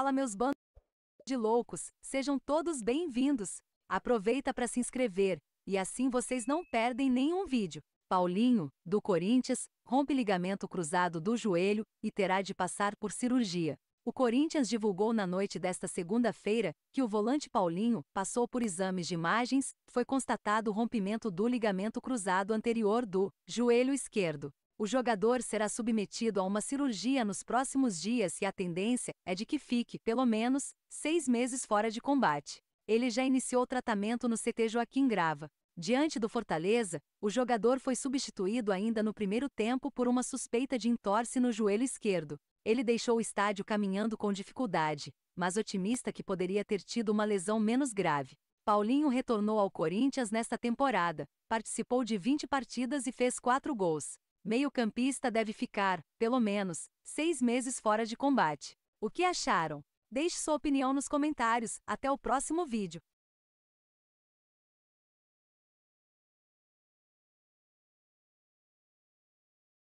Fala meus bandos de loucos, sejam todos bem-vindos. Aproveita para se inscrever e assim vocês não perdem nenhum vídeo. Paulinho, do Corinthians, rompe ligamento cruzado do joelho e terá de passar por cirurgia. O Corinthians divulgou na noite desta segunda-feira que o volante Paulinho passou por exames de imagens, foi constatado o rompimento do ligamento cruzado anterior do joelho esquerdo o jogador será submetido a uma cirurgia nos próximos dias e a tendência é de que fique, pelo menos, seis meses fora de combate. Ele já iniciou tratamento no CT Joaquim Grava. Diante do Fortaleza, o jogador foi substituído ainda no primeiro tempo por uma suspeita de entorse no joelho esquerdo. Ele deixou o estádio caminhando com dificuldade, mas otimista que poderia ter tido uma lesão menos grave. Paulinho retornou ao Corinthians nesta temporada, participou de 20 partidas e fez 4 gols. Meio-campista deve ficar, pelo menos, seis meses fora de combate. O que acharam? Deixe sua opinião nos comentários. Até o próximo vídeo.